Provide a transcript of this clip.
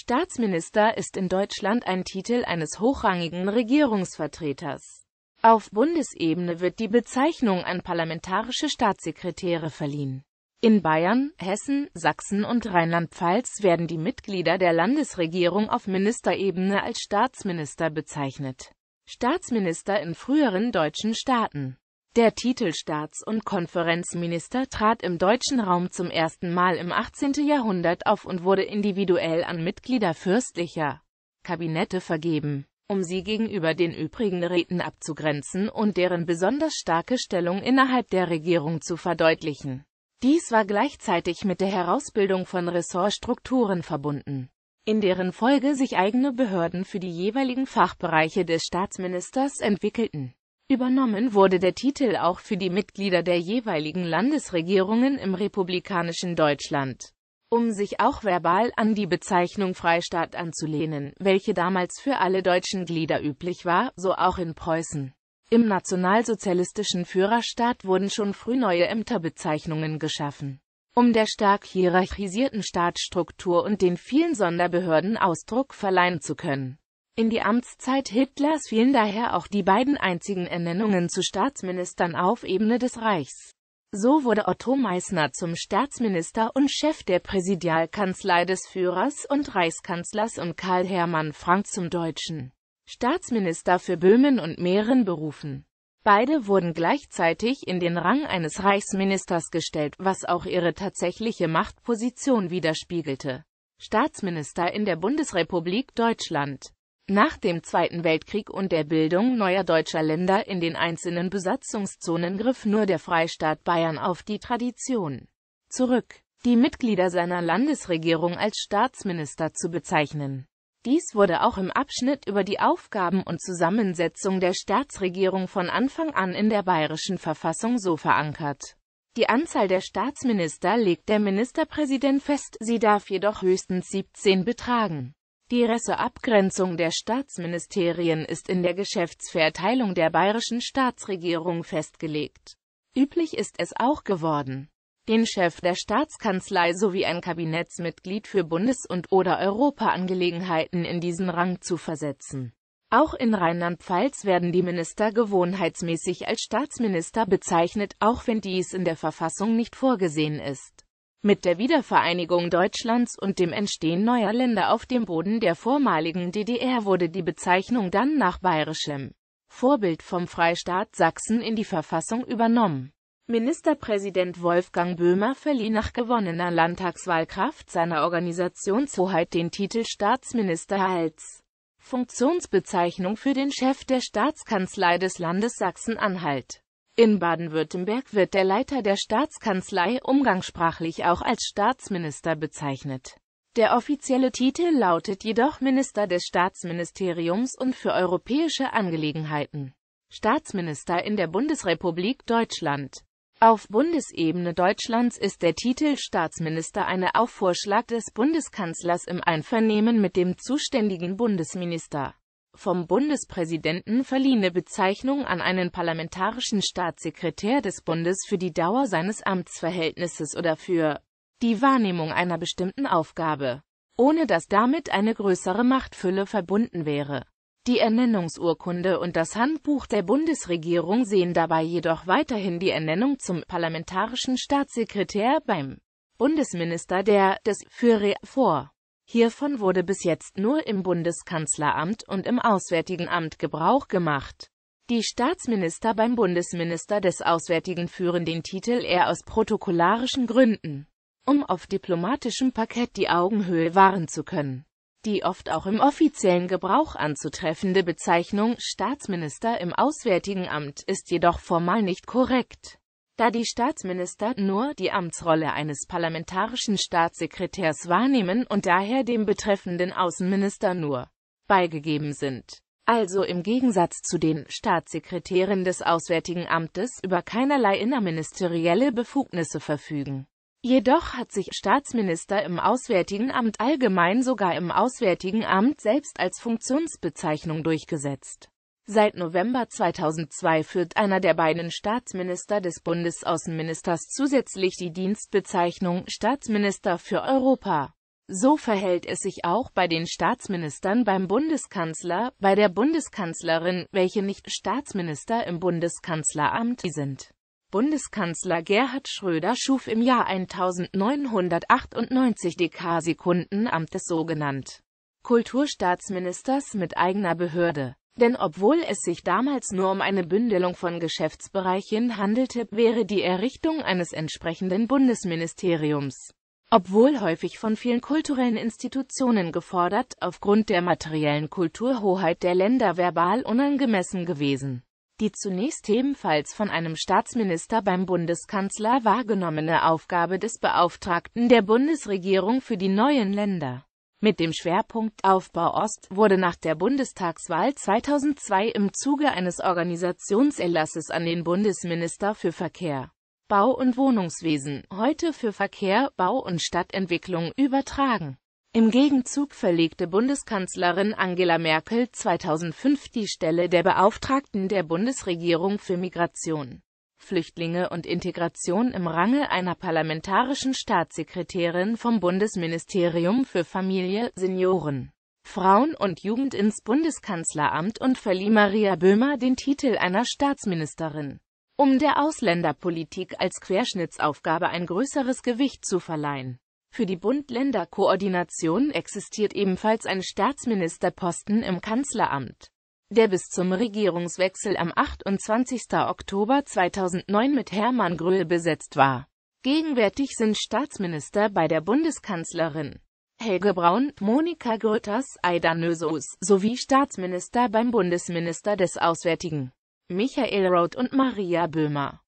Staatsminister ist in Deutschland ein Titel eines hochrangigen Regierungsvertreters. Auf Bundesebene wird die Bezeichnung an parlamentarische Staatssekretäre verliehen. In Bayern, Hessen, Sachsen und Rheinland-Pfalz werden die Mitglieder der Landesregierung auf Ministerebene als Staatsminister bezeichnet. Staatsminister in früheren deutschen Staaten der Titel Staats- und Konferenzminister trat im deutschen Raum zum ersten Mal im 18. Jahrhundert auf und wurde individuell an Mitglieder fürstlicher Kabinette vergeben, um sie gegenüber den übrigen Räten abzugrenzen und deren besonders starke Stellung innerhalb der Regierung zu verdeutlichen. Dies war gleichzeitig mit der Herausbildung von Ressortstrukturen verbunden, in deren Folge sich eigene Behörden für die jeweiligen Fachbereiche des Staatsministers entwickelten Übernommen wurde der Titel auch für die Mitglieder der jeweiligen Landesregierungen im republikanischen Deutschland, um sich auch verbal an die Bezeichnung Freistaat anzulehnen, welche damals für alle deutschen Glieder üblich war, so auch in Preußen. Im nationalsozialistischen Führerstaat wurden schon früh neue Ämterbezeichnungen geschaffen um der stark hierarchisierten Staatsstruktur und den vielen Sonderbehörden Ausdruck verleihen zu können in die Amtszeit Hitlers fielen daher auch die beiden einzigen Ernennungen zu Staatsministern auf Ebene des Reichs. So wurde Otto Meissner zum Staatsminister und Chef der Präsidialkanzlei des Führers und Reichskanzlers und Karl Hermann Frank zum deutschen Staatsminister für Böhmen und Mähren berufen. Beide wurden gleichzeitig in den Rang eines Reichsministers gestellt, was auch ihre tatsächliche Machtposition widerspiegelte. Staatsminister in der Bundesrepublik Deutschland nach dem Zweiten Weltkrieg und der Bildung neuer deutscher Länder in den einzelnen Besatzungszonen griff nur der Freistaat Bayern auf die Tradition zurück, die Mitglieder seiner Landesregierung als Staatsminister zu bezeichnen. Dies wurde auch im Abschnitt über die Aufgaben und Zusammensetzung der Staatsregierung von Anfang an in der bayerischen Verfassung so verankert. Die Anzahl der Staatsminister legt der Ministerpräsident fest, sie darf jedoch höchstens 17 betragen. Die Ressortabgrenzung der Staatsministerien ist in der Geschäftsverteilung der bayerischen Staatsregierung festgelegt. Üblich ist es auch geworden, den Chef der Staatskanzlei sowie ein Kabinettsmitglied für Bundes- und oder Europaangelegenheiten in diesen Rang zu versetzen. Auch in Rheinland-Pfalz werden die Minister gewohnheitsmäßig als Staatsminister bezeichnet, auch wenn dies in der Verfassung nicht vorgesehen ist mit der Wiedervereinigung Deutschlands und dem Entstehen neuer Länder auf dem Boden der vormaligen DDR wurde die Bezeichnung dann nach bayerischem Vorbild vom Freistaat Sachsen in die Verfassung übernommen. Ministerpräsident Wolfgang Böhmer verlieh nach gewonnener Landtagswahlkraft seiner Organisationshoheit den Titel Staatsminister als Funktionsbezeichnung für den Chef der Staatskanzlei des Landes Sachsen-Anhalt. In Baden-Württemberg wird der Leiter der Staatskanzlei umgangssprachlich auch als Staatsminister bezeichnet. Der offizielle Titel lautet jedoch Minister des Staatsministeriums und für europäische Angelegenheiten. Staatsminister in der Bundesrepublik Deutschland. Auf Bundesebene Deutschlands ist der Titel Staatsminister eine auf Vorschlag des Bundeskanzlers im Einvernehmen mit dem zuständigen Bundesminister vom Bundespräsidenten verliehene Bezeichnung an einen parlamentarischen Staatssekretär des Bundes für die Dauer seines Amtsverhältnisses oder für die Wahrnehmung einer bestimmten Aufgabe, ohne dass damit eine größere Machtfülle verbunden wäre. Die Ernennungsurkunde und das Handbuch der Bundesregierung sehen dabei jedoch weiterhin die Ernennung zum parlamentarischen Staatssekretär beim Bundesminister der des Führer vor. Hiervon wurde bis jetzt nur im Bundeskanzleramt und im Auswärtigen Amt Gebrauch gemacht. Die Staatsminister beim Bundesminister des Auswärtigen führen den Titel eher aus protokollarischen Gründen, um auf diplomatischem Parkett die Augenhöhe wahren zu können. Die oft auch im offiziellen Gebrauch anzutreffende Bezeichnung Staatsminister im Auswärtigen Amt ist jedoch formal nicht korrekt. Da die Staatsminister nur die Amtsrolle eines parlamentarischen Staatssekretärs wahrnehmen und daher dem betreffenden Außenminister nur beigegeben sind. Also im Gegensatz zu den Staatssekretären des Auswärtigen Amtes über keinerlei innerministerielle Befugnisse verfügen. Jedoch hat sich Staatsminister im Auswärtigen Amt allgemein sogar im Auswärtigen Amt selbst als Funktionsbezeichnung durchgesetzt. Seit November 2002 führt einer der beiden Staatsminister des Bundesaußenministers zusätzlich die Dienstbezeichnung Staatsminister für Europa. So verhält es sich auch bei den Staatsministern beim Bundeskanzler, bei der Bundeskanzlerin, welche nicht Staatsminister im Bundeskanzleramt sind. Bundeskanzler Gerhard Schröder schuf im Jahr 1998 die k des sogenannten Kulturstaatsministers mit eigener Behörde. Denn obwohl es sich damals nur um eine Bündelung von Geschäftsbereichen handelte, wäre die Errichtung eines entsprechenden Bundesministeriums, obwohl häufig von vielen kulturellen Institutionen gefordert, aufgrund der materiellen Kulturhoheit der Länder verbal unangemessen gewesen. Die zunächst ebenfalls von einem Staatsminister beim Bundeskanzler wahrgenommene Aufgabe des Beauftragten der Bundesregierung für die neuen Länder mit dem Schwerpunkt Aufbau Ost wurde nach der Bundestagswahl 2002 im Zuge eines Organisationserlasses an den Bundesminister für Verkehr, Bau- und Wohnungswesen, heute für Verkehr, Bau- und Stadtentwicklung, übertragen. Im Gegenzug verlegte Bundeskanzlerin Angela Merkel 2005 die Stelle der Beauftragten der Bundesregierung für Migration Flüchtlinge und Integration im Range einer parlamentarischen Staatssekretärin vom Bundesministerium für Familie, Senioren, Frauen und Jugend ins Bundeskanzleramt und verlieh Maria Böhmer den Titel einer Staatsministerin, um der Ausländerpolitik als Querschnittsaufgabe ein größeres Gewicht zu verleihen. Für die Bund-Länder-Koordination existiert ebenfalls ein Staatsministerposten im Kanzleramt der bis zum Regierungswechsel am 28. Oktober 2009 mit Hermann Gröhe besetzt war. Gegenwärtig sind Staatsminister bei der Bundeskanzlerin Helge Braun, Monika Grütters, Aida Nösos, sowie Staatsminister beim Bundesminister des Auswärtigen Michael Roth und Maria Böhmer.